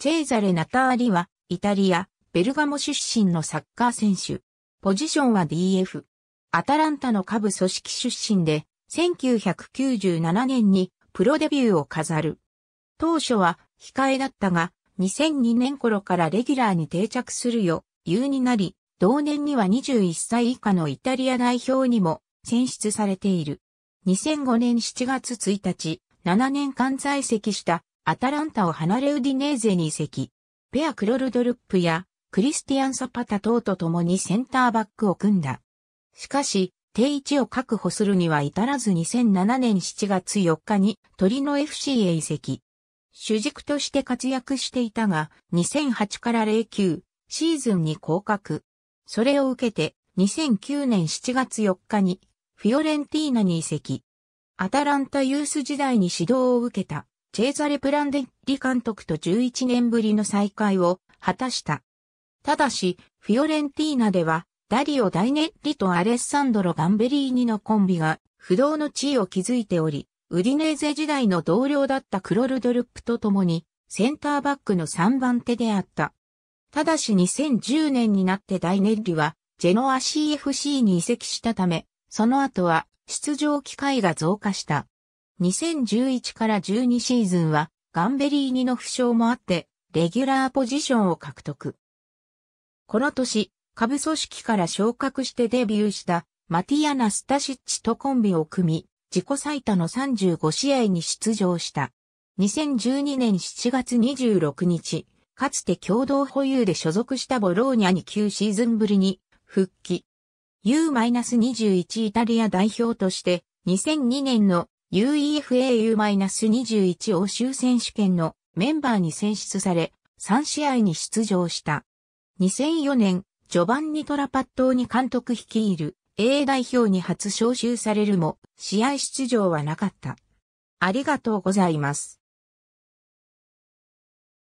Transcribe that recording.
チェーザレ・ナターリは、イタリア、ベルガモ出身のサッカー選手。ポジションは DF。アタランタの下部組織出身で、1997年にプロデビューを飾る。当初は控えだったが、2002年頃からレギュラーに定着するよ、うになり、同年には21歳以下のイタリア代表にも選出されている。2005年7月1日、7年間在籍したアタランタを離れウディネーゼに移籍。ペアクロルドルップやクリスティアン・サパタ等と共にセンターバックを組んだ。しかし、定位置を確保するには至らず2007年7月4日にトリノ FC へ移籍。主軸として活躍していたが、2008から09シーズンに降格。それを受けて、2009年7月4日にフィオレンティーナに移籍。アタランタユース時代に指導を受けたチェーザレ・プランデッリ監督と11年ぶりの再会を果たした。ただし、フィオレンティーナでは、ダリオ・ダイネッリとアレッサンドロ・ガンベリーニのコンビが不動の地位を築いており、ウディネーゼ時代の同僚だったクロルドルップと共に、センターバックの3番手であった。ただし2010年になってダイネッリは、ジェノア CFC に移籍したため、その後は出場機会が増加した。2011から12シーズンはガンベリーニの負傷もあって、レギュラーポジションを獲得。この年、下部組織から昇格してデビューしたマティア・ナスタシッチとコンビを組み、自己最多の35試合に出場した。2012年7月26日、かつて共同保有で所属したボローニャに9シーズンぶりに復帰。U-21 イタリア代表として2002年の UEFA-21 u 欧州選手権のメンバーに選出され、3試合に出場した。2004年、ジョバンニ・トラパットーに監督率いる A 代表に初招集されるも、試合出場はなかった。ありがとうございます。